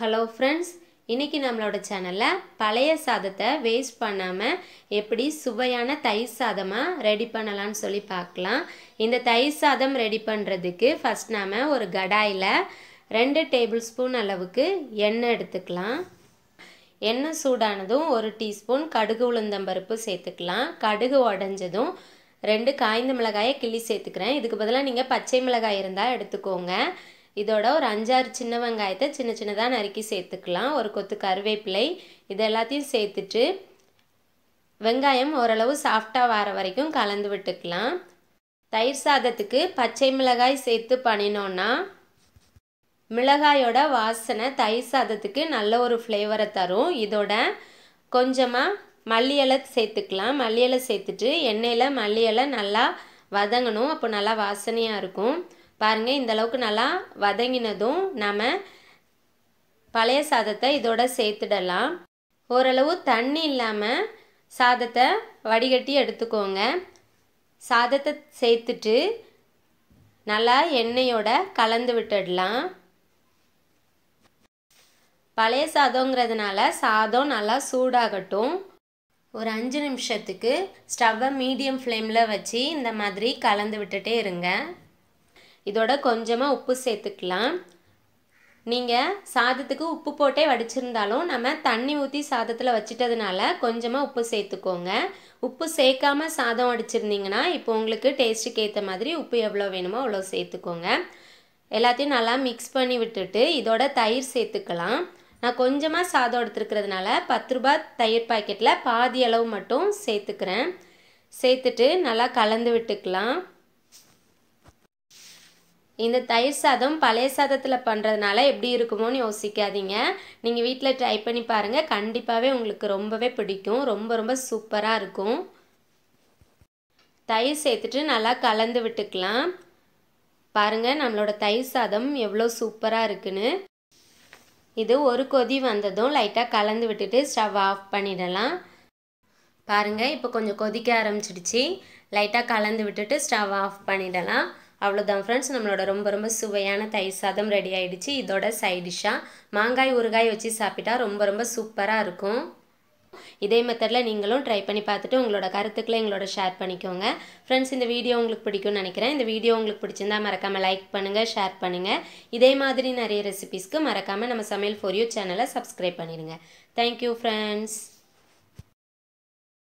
hello friends இன்றைக்கி நம்மளோட சேனலில் பழைய சாதத்தை வேஸ்ட் பண்ணாமல் எப்படி சுவையான தயிர் சாதமாக ரெடி பண்ணலான்னு சொல்லி பார்க்கலாம் இந்த தயிர் சாதம் ரெடி பண்ணுறதுக்கு ஃபஸ்ட் நாம் ஒரு கடாயில் ரெண்டு டேபிள் ஸ்பூன் அளவுக்கு எண்ணெய் எடுத்துக்கலாம் எண்ணெய் சூடானதும் ஒரு டீஸ்பூன் கடுகு உளுந்தம்பருப்பு சேர்த்துக்கலாம் கடுகு உடஞ்சதும் ரெண்டு காய்ந்த மிளகாயை கிள்ளி சேர்த்துக்கிறேன் இதுக்கு பதிலாக நீங்கள் பச்சை மிளகாய் இருந்தால் எடுத்துக்கோங்க இதோட ஒரு அஞ்சாறு சின்ன வெங்காயத்தை சின்ன சின்னதாக நறுக்கி சேர்த்துக்கலாம் ஒரு கொத்து கருவேப்பிலை இது எல்லாத்தையும் சேர்த்துட்டு வெங்காயம் ஓரளவு சாஃப்டாக வர வரைக்கும் கலந்து விட்டுக்கலாம் தயிர் சாதத்துக்கு பச்சை மிளகாய் சேர்த்து பண்ணினோன்னா மிளகாயோட வாசனை தயிர் சாதத்துக்கு நல்ல ஒரு ஃப்ளேவரை தரும் இதோட கொஞ்சமாக மல்லி இலை சேர்த்துக்கலாம் மல்லி இலை சேர்த்துட்டு எண்ணெயில் மல்லி இலை நல்லா வதங்கணும் அப்போ நல்லா வாசனையாக இருக்கும் பாருங்கள் இந்தளவுக்கு நல்லா வதங்கினதும் நாம் பழைய சாதத்தை இதோட சேர்த்துடலாம் ஓரளவு தண்ணி இல்லாமல் சாதத்தை வடிகட்டி எடுத்துக்கோங்க சாதத்தை சேர்த்துட்டு நல்லா எண்ணெயோட கலந்து விட்டுடலாம் பழைய சாதங்கிறதுனால சாதம் நல்லா சூடாகட்டும் ஒரு அஞ்சு நிமிஷத்துக்கு ஸ்டவ்வை மீடியம் ஃப்ளேமில் வச்சு இந்த மாதிரி கலந்து விட்டுட்டே இருங்க இதோட கொஞ்சமாக உப்பு சேர்த்துக்கலாம் நீங்கள் சாதத்துக்கு உப்பு போட்டே வடிச்சிருந்தாலும் நம்ம தண்ணி ஊற்றி சாதத்தில் வச்சிட்டதுனால கொஞ்சமாக உப்பு சேர்த்துக்கோங்க உப்பு சேர்க்காம சாதம் வடிச்சிருந்தீங்கன்னா இப்போ உங்களுக்கு டேஸ்ட்டுக்கு ஏற்ற மாதிரி உப்பு எவ்வளோ வேணுமோ அவ்வளோ சேர்த்துக்கோங்க எல்லாத்தையும் நல்லா மிக்ஸ் பண்ணி விட்டுட்டு இதோட தயிர் சேர்த்துக்கலாம் நான் கொஞ்சமாக சாதம் எடுத்துருக்கிறதுனால பத்து ரூபாய் தயிர் பாக்கெட்டில் பாதி அளவு மட்டும் சேர்த்துக்கிறேன் சேர்த்துட்டு நல்லா கலந்து விட்டுக்கலாம் இந்த தயிர் சாதம் பழைய சாதத்தில் பண்ணுறதுனால எப்படி இருக்குமோன்னு யோசிக்காதீங்க நீங்கள் வீட்டில் ட்ரை பண்ணி பாருங்கள் கண்டிப்பாகவே உங்களுக்கு ரொம்பவே பிடிக்கும் ரொம்ப ரொம்ப சூப்பராக இருக்கும் தயிர் சேர்த்துட்டு நல்லா கலந்து விட்டுக்கலாம் பாருங்கள் நம்மளோட தயிர் சாதம் எவ்வளோ சூப்பராக இருக்குன்னு இது ஒரு கொதி வந்ததும் லைட்டாக கலந்து விட்டுட்டு ஸ்டவ் ஆஃப் பண்ணிடலாம் பாருங்கள் இப்போ கொஞ்சம் கொதிக்க ஆரம்பிச்சிடுச்சு லைட்டாக கலந்து விட்டுட்டு ஸ்டவ் ஆஃப் பண்ணிடலாம் அவ்வளோதான் ஃப்ரெண்ட்ஸ் நம்மளோட ரொம்ப ரொம்ப சுவையான தயிர் சாதம் ரெடி ஆகிடுச்சு இதோட சைடிஷ்ஷாக மாங்காய் ஊறுகாய் வச்சு சாப்பிட்டா ரொம்ப ரொம்ப சூப்பராக இருக்கும் இதே மெத்தடில் நீங்களும் ட்ரை பண்ணி பார்த்துட்டு உங்களோட கருத்துக்களை எங்களோட ஷேர் பண்ணிக்கோங்க ஃப்ரெண்ட்ஸ் இந்த வீடியோ உங்களுக்கு பிடிக்கும்னு நினைக்கிறேன் இந்த வீடியோ உங்களுக்கு பிடிச்சிருந்தா மறக்காமல் லைக் பண்ணுங்கள் ஷேர் பண்ணுங்கள் இதே மாதிரி நிறைய ரெசிபிஸ்க்கு மறக்காமல் நம்ம சமையல் ஃபோர் யூ சேனலை சப்ஸ்கிரைப் பண்ணிடுங்க தேங்க்யூ ஃப்ரெண்ட்ஸ்